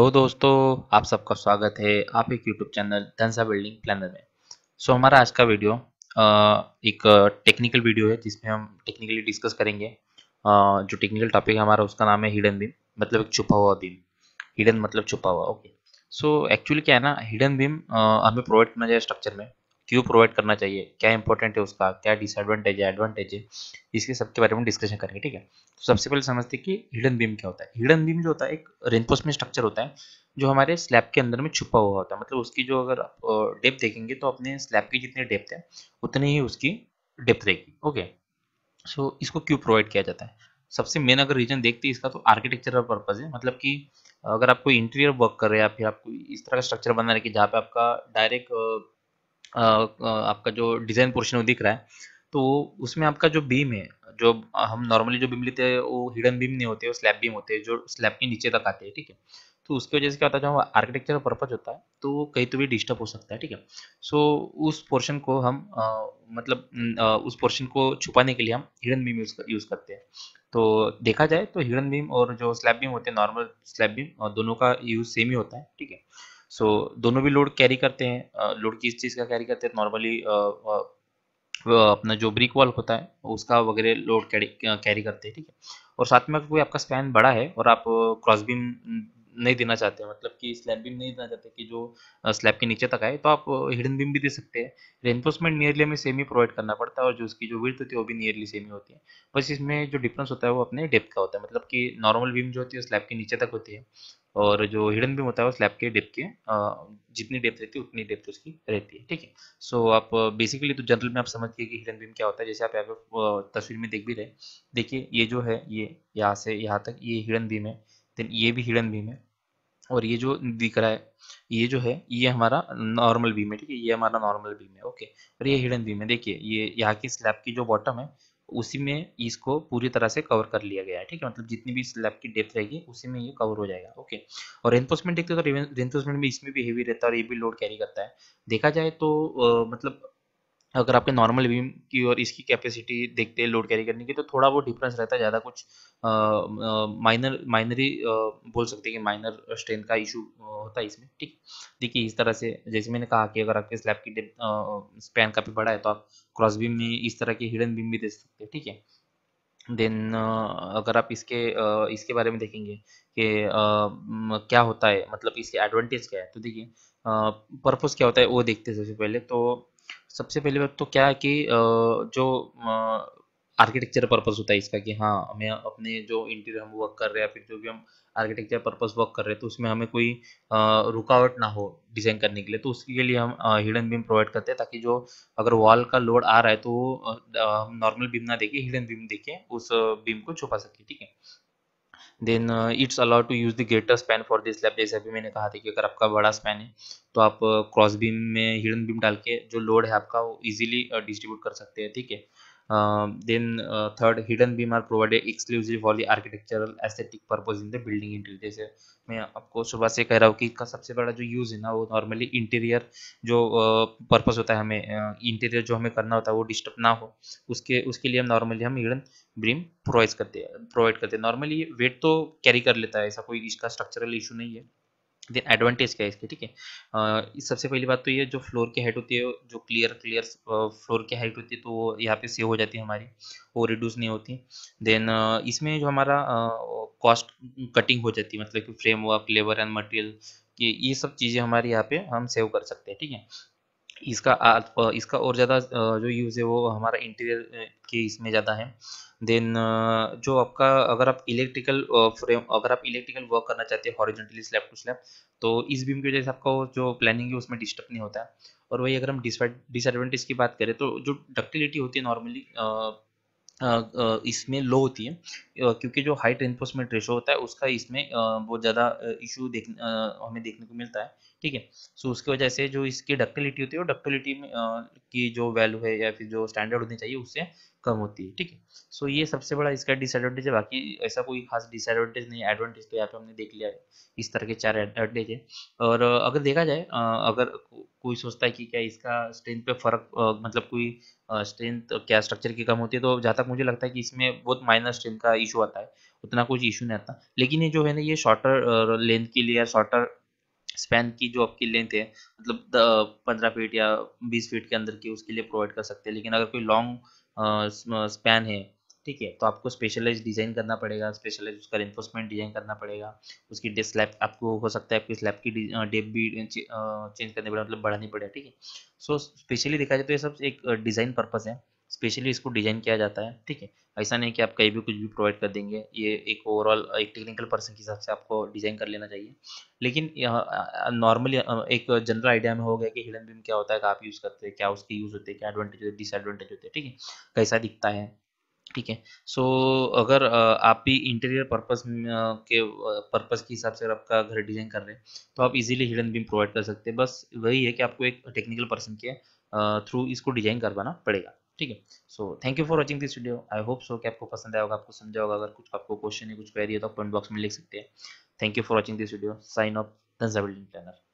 Hello दोस्तों आप सबका स्वागत है आप एक यूट्यूब चैनल धनसा बिल्डिंग प्लानर में सो so, हमारा आज का वीडियो एक टेक्निकल वीडियो है जिसमें हम टेक्निकली डिस्कस करेंगे जो टेक्निकल टॉपिक है हमारा उसका नाम है हिडन बीम मतलब एक छुपा हुआ बीम हिडन मतलब छुपा हुआ ओके सो एक्चुअली क्या है ना हिडन बीम हमें प्रोवाइड करना चाहिए स्ट्रक्चर में क्यों प्रोवाइड करना चाहिए क्या इंपॉर्टेंट है उसका क्या डिसएडवांटेज है एडवांटेज है इसके सबके बारे में डिस्कशन करेंगे ठीक है तो सबसे पहले समझते हैं कि हिडन बीम क्या होता है हिडन बीम जो होता है एक रेनफोर्समेंट स्ट्रक्चर होता है जो हमारे स्लैब के अंदर में छुपा हुआ होता है मतलब उसकी जो अगर आप डेप्थ देखेंगे तो अपने स्लैब की जितनी डेप्थ है उतनी ही उसकी डेप्थ रहेगी ओके सो इसको क्यों प्रोवाइड किया जाता है सबसे मेन अगर रीजन देखते हैं इसका तो आर्किटेक्चरल पर्पज है मतलब कि अगर आप कोई इंटीरियर वर्क कर रहे हैं या फिर आप कोई इस तरह का स्ट्रक्चर बना रहे कि जहाँ पे आपका डायरेक्ट आपका जो डिज़ाइन पोर्शन वो दिख रहा है तो उसमें आपका जो बीम है जो हम नॉर्मली जो बीम लेते हैं वो हिडन बीम नहीं होते वो स्लैब बीम होते हैं जो स्लैब के नीचे तक आते हैं ठीक है तो उसकी वजह से क्या होता है जो हमारा आर्किटेक्चर पर्पज होता है तो कहीं तो भी डिस्टर्ब हो सकता है ठीक है सो so, उस पोर्शन को हम आ, मतलब आ, उस पोर्शन को छुपाने के लिए हम हिडन बीम यूज़ यूज़ करते हैं तो देखा जाए तो हिडन बीम और जो स्लैब बीम होते हैं नॉर्मल स्लैब बीम दोनों का यूज़ सेम ही होता है ठीक है सो दोनों भी लोड कैरी करते हैं लोड किस चीज़ का कैरी करते हैं नॉर्मली अपना जो ब्रिक वॉल होता है उसका वगैरह लोड कैरी करते हैं ठीक है और साथ में अगर कोई आपका स्पैन बड़ा है और आप क्रॉसबीम नहीं देना चाहते मतलब कि स्लैब बीम नहीं देना चाहते कि जो स्लैब के नीचे तक आए तो आप हिडन बीम भी दे सकते हैं रेनफोर्समेंट नियरली हमें सेम ही प्रोवाइड करना पड़ता है और जो उसकी जो विर्थ होती है वो भी नियरली सेम ही होती है बस इसमें जो डिफरेंस होता है वो अपने डेप्थ का होता है मतलब कि नॉर्मल बीम जो होती है स्लैब के नीचे तक होती है और जो हिडन बीम होता है वो स्लैब के डेप के जितनी डेप्थ रहती है उतनी डेप्थ उसकी रहती है ठीक है सो आप बेसिकली तो जनरल में आप समझ गए कि हिडन बीम क्या होता है जैसे आप यहाँ पे तस्वीर में देख भी रहे देखिए ये जो है ये यहाँ से यहाँ तक ये हिडन बीम है देन ये भी हिडन बीम है और ये जो दिख रहा है ये जो है ये हमारा नॉर्मल बीम है ठीक है ये हमारा नॉर्मल बीम है ओके और ये हिडन बीम है देखिए ये यहाँ की स्लैब की जो बॉटम है उसी में इसको पूरी तरह से कवर कर लिया गया है ठीक है मतलब जितनी भी स्लैब की डेप्थ रहेगी उसी में ये कवर हो जाएगा ओके और रेनफोर्समेंट देखते हो तो रेनफोर्समेंट में इसमें भी हेवी रहता है और ये भी लोड कैरी करता है देखा जाए तो आ, मतलब अगर आपके नॉर्मल बीम की और इसकी कैपेसिटी देखते हैं लोड कैरी करने की तो थोड़ा वो डिफरेंस रहता है ज़्यादा कुछ माइनर माइनरी बोल सकते हैं कि माइनर स्ट्रेंथ का इशू होता है इसमें ठीक देखिए इस तरह से जैसे मैंने कहा कि अगर आपके स्लैब की स्पैन काफ़ी बड़ा है तो आप क्रॉस बीम में इस तरह के हिडन बीम भी दे सकते हैं ठीक है देन अगर आप इसके इसके बारे में देखेंगे कि क्या होता है मतलब इसके एडवांटेज क्या है तो देखिए पर्पज़ क्या होता है वो देखते हैं सबसे पहले तो सबसे पहले बात तो क्या है कि जो आर्किटेक्चर पर्पस होता है इसका कि हाँ हमें अपने जो इंटीरियर हम वर्क कर रहे हैं या फिर जो भी हम आर्किटेक्चर पर्पस वर्क कर रहे हैं तो उसमें हमें कोई रुकावट ना हो डिज़ाइन करने के लिए तो उसके लिए हम हिडन बीम प्रोवाइड करते हैं ताकि जो अगर वॉल का लोड आ रहा है तो हम नॉर्मल बीम ना देखें हिडन बीम देखें उस बीम को छुपा सके ठीक है then it's allowed to use the greater span for this slab जैसे अभी मैंने कहा था कि अगर आपका बड़ा स्पैन है तो आप क्रॉस uh, बीम में हिडन बीम डाल के जो लोड है आपका वो इजीली डिस्ट्रीब्यूट uh, कर सकते हैं ठीक है then uh, then uh, third, hidden beam are provided exclusively for the architectural aesthetic purpose in the building interior. जैसे मैं आपको सुबह से कह रहा हूँ कि इसका सबसे बड़ा जो यूज़ है ना वो नॉर्मली इंटीरियर जो पर्पस uh, होता है हमें इंटीरियर uh, जो हमें करना होता है वो डिस्टर्ब ना हो उसके उसके लिए हम नॉर्मली हम हिडन ब्रीम प्रोवाइड करते हैं प्रोवाइड करते हैं नॉर्मली वेट तो कैरी कर लेता है ऐसा कोई इसका स्ट्रक्चरल इशू नहीं है देन एडवांटेज क्या है इसके ठीक है सबसे पहली बात तो ये जो फ्लोर की हाइट होती है जो क्लियर क्लियर फ्लोर की हाइट होती है तो वो यहाँ पे सेव हो जाती है हमारी वो रिड्यूस नहीं होती देन इसमें जो हमारा कॉस्ट कटिंग हो जाती है मतलब कि framework labour and material ये ये सब चीज़ें हमारे यहाँ पे हम सेव कर सकते हैं ठीक है इसका इसका और ज़्यादा जो यूज़ है वो हमारा इंटीरियर के इसमें ज़्यादा है देन जो आपका अगर आप इलेक्ट्रिकल फ्रेम अगर आप इलेक्ट्रिकल वर्क करना चाहते हैं हॉरिजेंटली स्लैब टू स्लैब तो इस बीम की वजह से आपका जो प्लानिंग है उसमें डिस्टर्ब नहीं होता है और वही अगर हम डिसएडवांटेज की बात करें तो जो डक्टिलिटी होती है नॉर्मली इसमें लो होती है क्योंकि जो हाइट एनफोर्समेंट रेशो होता है उसका इसमें बहुत ज़्यादा इशू देख हमें देखने को मिलता है ठीक है सो उसकी वजह से जो इसकी डक्टिलिटी होती है वो डक्टिलिटी में की जो वैल्यू है या फिर जो स्टैंडर्ड होनी चाहिए उससे कम होती है ठीक है सो ये सबसे बड़ा इसका डिसएडवांटेज है बाकी ऐसा कोई खास डिसएडवांटेज नहीं एडवांटेज तो यहाँ पे हमने देख लिया है इस तरह के चार एडवांटेज है और अगर देखा जाए अगर कोई सोचता है कि क्या इसका स्ट्रेंथ पे फर्क मतलब कोई स्ट्रेंथ क्या स्ट्रक्चर की कम होती है तो जहाँ तक मुझे लगता है कि इसमें बहुत माइनर स्ट्रेंथ का इशू आता है उतना कुछ इशू नहीं आता लेकिन ये जो है ना ये शॉर्टर लेंथ के लिए शॉर्टर स्पैन की जो आपकी लेंथ है मतलब पंद्रह फीट या बीस फीट के अंदर की उसके लिए प्रोवाइड कर सकते हैं लेकिन अगर कोई लॉन्ग स्पैन है ठीक है तो आपको स्पेशलाइज डिज़ाइन करना पड़ेगा स्पेशलाइज उसका इन्फोर्समेंट डिज़ाइन करना पड़ेगा उसकी डे स्लैब आपको हो सकता है आपकी स्लैब की डेप भी चेंज करनी पड़े मतलब बढ़ानी पड़े ठीक है सो स्पेशली देखा जाए तो ये सब एक डिज़ाइन पर्पज़ है स्पेशली इसको डिजाइन किया जाता है ठीक है ऐसा नहीं कि आप कहीं भी कुछ भी प्रोवाइड कर देंगे ये एक ओवरऑल एक टेक्निकल पर्सन के हिसाब से आपको डिज़ाइन कर लेना चाहिए लेकिन नॉर्मली एक जनरल आइडिया में हो गया कि हिडन बीम क्या होता है आप यूज़ करते हैं क्या उसके यूज़ होते हैं क्या एडवांटेज होते डिसएडवांटेज होते हैं ठीक है कैसा दिखता है ठीक है सो अगर आप भी इंटीरियर पर्पस के पर्पस के हिसाब से अगर आपका घर डिजाइन कर रहे हैं तो आप इजीली हिडन बीम प्रोवाइड कर सकते हैं बस वही है कि आपको एक टेक्निकल पर्सन के थ्रू इसको डिजाइन करवाना पड़ेगा ठीक है so thank you for watching this video I hope so कि आपको पसंद आएगा आपको समझा होगा अगर कुछ आपको क्वेश्चन है कुछ क्वेरी है तो आप कमेंट बॉक्स में लिख सकते हैं thank you for watching this video sign off दंजा बिल्डिंग प्लानर